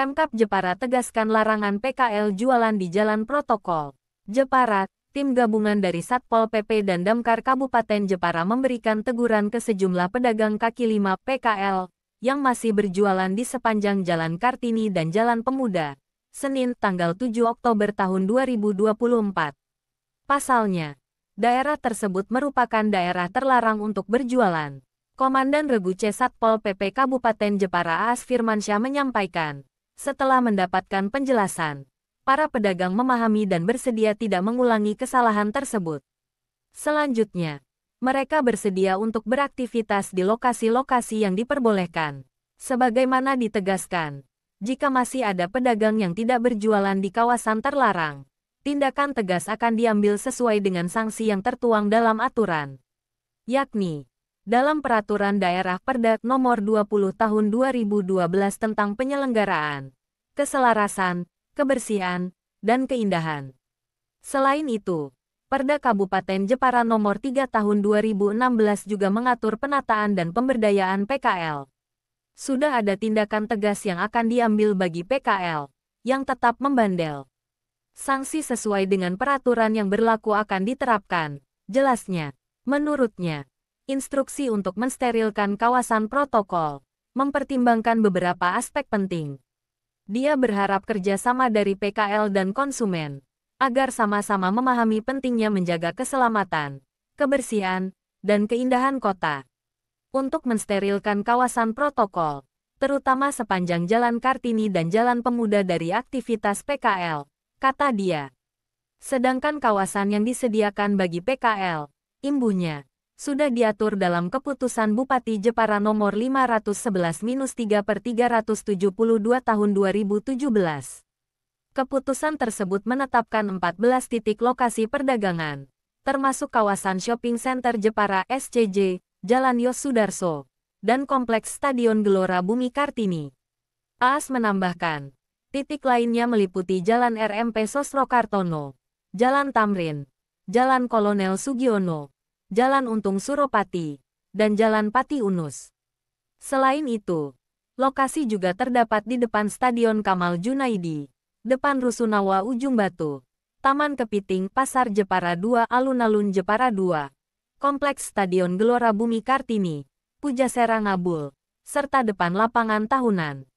Pemkap Jepara tegaskan larangan PKL jualan di Jalan Protokol. Jepara, tim gabungan dari Satpol PP dan Damkar Kabupaten Jepara memberikan teguran ke sejumlah pedagang kaki lima PKL yang masih berjualan di sepanjang Jalan Kartini dan Jalan Pemuda, Senin tanggal 7 Oktober tahun 2024. Pasalnya, daerah tersebut merupakan daerah terlarang untuk berjualan. Komandan Regu C Satpol PP Kabupaten Jepara As Firmansyah menyampaikan, setelah mendapatkan penjelasan, para pedagang memahami dan bersedia tidak mengulangi kesalahan tersebut. Selanjutnya, mereka bersedia untuk beraktivitas di lokasi-lokasi yang diperbolehkan. Sebagaimana ditegaskan, jika masih ada pedagang yang tidak berjualan di kawasan terlarang, tindakan tegas akan diambil sesuai dengan sanksi yang tertuang dalam aturan. Yakni, dalam Peraturan Daerah Perda Nomor 20 Tahun 2012 tentang penyelenggaraan, keselarasan, kebersihan, dan keindahan. Selain itu, Perda Kabupaten Jepara Nomor 3 Tahun 2016 juga mengatur penataan dan pemberdayaan PKL. Sudah ada tindakan tegas yang akan diambil bagi PKL yang tetap membandel. Sanksi sesuai dengan peraturan yang berlaku akan diterapkan, jelasnya. Menurutnya, instruksi untuk mensterilkan kawasan protokol, mempertimbangkan beberapa aspek penting. Dia berharap kerjasama dari PKL dan konsumen, agar sama-sama memahami pentingnya menjaga keselamatan, kebersihan, dan keindahan kota. Untuk mensterilkan kawasan protokol, terutama sepanjang Jalan Kartini dan Jalan Pemuda dari aktivitas PKL, kata dia. Sedangkan kawasan yang disediakan bagi PKL, imbunya sudah diatur dalam keputusan Bupati Jepara nomor 511-3 per 372 tahun 2017. Keputusan tersebut menetapkan 14 titik lokasi perdagangan, termasuk kawasan shopping center Jepara SCJ, Jalan Yos Sudarso, dan Kompleks Stadion Gelora Bumi Kartini. AAS menambahkan, titik lainnya meliputi Jalan RMP Sosro Kartono, Jalan Tamrin, Jalan Kolonel Sugiono, Jalan Untung Suropati, dan Jalan Pati Unus. Selain itu, lokasi juga terdapat di depan Stadion Kamal Junaidi, depan Rusunawa Ujung Batu, Taman Kepiting Pasar Jepara II, Alun-Alun Jepara II, Kompleks Stadion Gelora Bumi Kartini, Puja Serangabul, serta depan lapangan tahunan.